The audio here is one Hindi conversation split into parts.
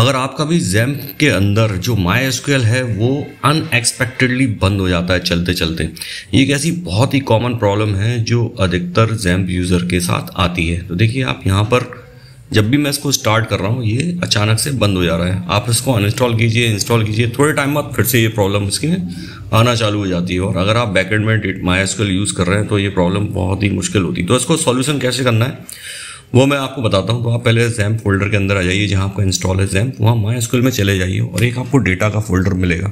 अगर आपका भी जैम के अंदर जो माई एसक्यूएल है वो अनएक्सपेक्टेडली बंद हो जाता है चलते चलते ये एक ऐसी बहुत ही कॉमन प्रॉब्लम है जो अधिकतर जैम्प यूज़र के साथ आती है तो देखिए आप यहाँ पर जब भी मैं इसको स्टार्ट कर रहा हूँ ये अचानक से बंद हो जा रहा है आप इसको अनइंस्टॉल कीजिए इंस्टॉल कीजिए थोड़े टाइम बाद फिर से ये प्रॉब्लम इसकी आना चालू हो जाती है और अगर आप बैकेंड में माई एसक्यूएल यूज़ कर रहे हैं तो ये प्रॉब्लम बहुत ही मुश्किल होती है तो इसको सॉल्यूशन कैसे करना है वो मैं आपको बताता हूँ तो आप पहले जैम फोल्डर के अंदर आ जाइए जहाँ आपका इंस्टॉल है जैम वहाँ माई स्कूल में चले जाइए और एक आपको डेटा का फोल्डर मिलेगा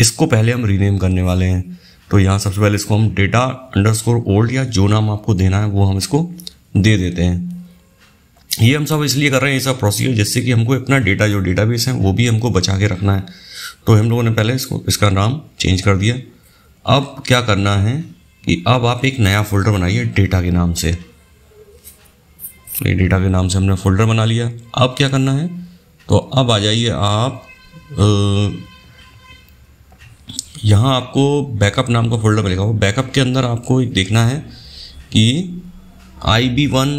इसको पहले हम रीनेम करने वाले हैं तो यहाँ सबसे पहले इसको हम डेटा अंडरस्कोर ओल्ड या जो नाम आपको देना है वो हम इसको दे देते हैं ये हम सब इसलिए कर रहे हैं ये सब प्रोसीजर जिससे कि हमको अपना डेटा जो डेटा है वो भी हमको बचा के रखना है तो हम लोगों ने पहले इसको इसका नाम चेंज कर दिया अब क्या करना है कि अब आप एक नया फोल्डर बनाइए डेटा के नाम से ये डेटा के नाम से हमने फोल्डर बना लिया अब क्या करना है तो अब आ जाइए आप यहाँ आपको बैकअप नाम का फोल्डर मिलेगा वो बैकअप के अंदर आपको एक देखना है कि I B one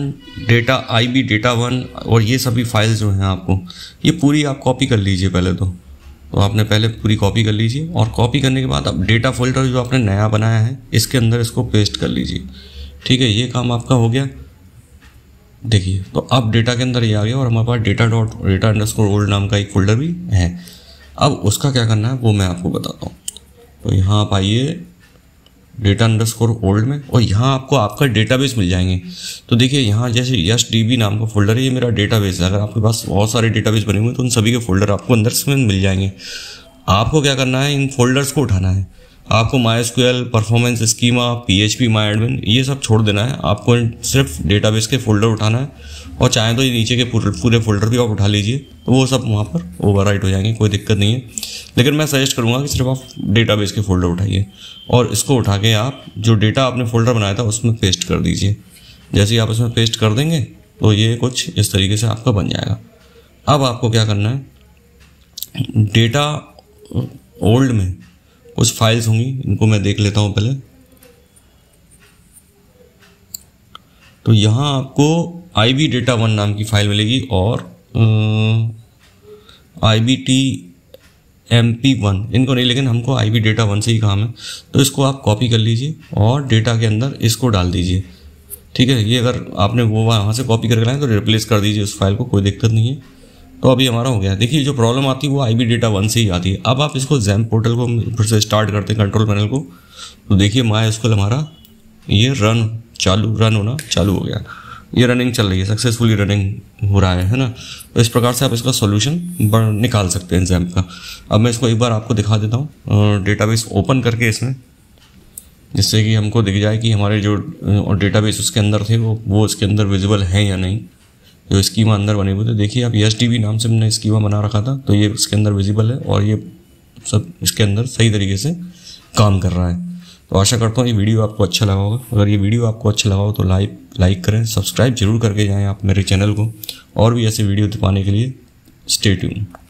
data I B data one और ये सभी फाइल्स जो हैं आपको ये पूरी आप कॉपी कर लीजिए पहले तो तो आपने पहले पूरी कॉपी कर लीजिए और कॉपी करने के बाद आप डेटा फोल्डर जो आपने नया बनाया है इसके अंदर इसको पेस्ट कर लीजिए ठीक है ये काम आपका हो गया देखिए तो अब डेटा के अंदर ये आ गया और हमारे पास data dot data underscore old नाम का एक फोल्डर भी है अब उसका क्या करना है वो मैं आपको बताता हूँ तो यहाँ आप आइए डेटा अंडरस्कोर ओल्ड में और यहाँ आपको आपका डेटाबेस मिल जाएंगे तो देखिए यहाँ जैसे यश डी बी नाम का फोल्डर है ये मेरा डेटाबेस है अगर आपके पास बहुत सारे डेटाबेस बने हुए हैं तो उन सभी के फोल्डर आपको अंदर से मिल जाएंगे आपको क्या करना है इन फोल्डर्स को उठाना है आपको my SQL performance schema P H P my admin ये सब छोड़ देना है आपको सिर्फ डेटाबेस के फोल्डर उठाना है और चाहें तो ये नीचे के पूरे फोल्डर भी आप उठा लीजिए तो वो सब वहाँ पर ओवर हो जाएंगे कोई दिक्कत नहीं है लेकिन मैं सजेस्ट करूँगा कि सिर्फ आप डेटाबेस के फोल्डर उठाइए और इसको उठा के आप जो डेटा आपने फोल्डर बनाया था उसमें पेस्ट कर दीजिए जैसे ही आप इसमें पेस्ट कर देंगे तो ये कुछ इस तरीके से आपका बन जाएगा अब आपको क्या करना है डेटा ओल्ड में कुछ फाइल्स होंगी इनको मैं देख लेता हूँ पहले तो यहाँ आपको आई बी डेटा वन नाम की फाइल मिलेगी और I B T M P one इनको नहीं लेकिन हमको आई बी डेटा वन से ही काम है तो इसको आप कॉपी कर लीजिए और डेटा के अंदर इसको डाल दीजिए ठीक है ये अगर आपने वो वहाँ से कॉपी करके लाए तो रिप्लेस कर दीजिए उस फाइल को कोई दिक्कत नहीं है तो अभी हमारा हो गया देखिए जो प्रॉब्लम आती है वो आई बी डेटा वन से ही आती है अब आप इसको जैम पोर्टल को फिर से स्टार्ट करते हैं कंट्रोल पैनल को तो देखिए माई स्कूल हमारा ये रन चालू रन होना चालू हो गया ये रनिंग चल रही है सक्सेसफुली रनिंग हो रहा है है ना तो इस प्रकार से आप इसका सोल्यूशन निकाल सकते हैं जैम का अब मैं इसको एक बार आपको दिखा देता हूँ डेटाबेस ओपन करके इसमें जिससे कि हमको दिख जाए कि हमारे जो डेटाबेस उसके अंदर थे वो वो इसके अंदर विजिबल हैं या नहीं जो स्कीमा अंदर बने हुए थे देखिए आप एस नाम से हमने स्कीमा बना रखा था तो ये इसके अंदर विजिबल है और ये सब इसके अंदर सही तरीके से काम कर रहा है तो आशा करता हूँ ये वीडियो आपको अच्छा लगा होगा अगर ये वीडियो आपको अच्छा लगा हो तो लाइक लाइक करें सब्सक्राइब जरूर करके जाएँ आप मेरे चैनल को और भी ऐसे वीडियो दिखाने के लिए स्टे ट्यून